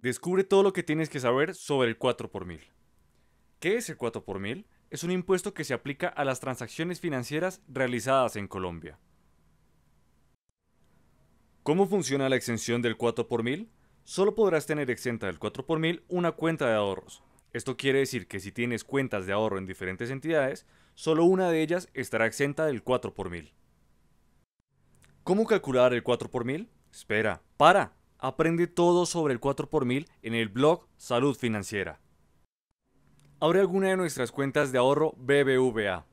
Descubre todo lo que tienes que saber sobre el 4 por 1000. ¿Qué es el 4 por 1000? Es un impuesto que se aplica a las transacciones financieras realizadas en Colombia. ¿Cómo funciona la exención del 4 por 1000? Solo podrás tener exenta del 4 por 1000 una cuenta de ahorros. Esto quiere decir que si tienes cuentas de ahorro en diferentes entidades, solo una de ellas estará exenta del 4 por 1000. ¿Cómo calcular el 4 por 1000? Espera, para, Aprende todo sobre el 4x1000 en el blog Salud Financiera. Abre alguna de nuestras cuentas de ahorro BBVA.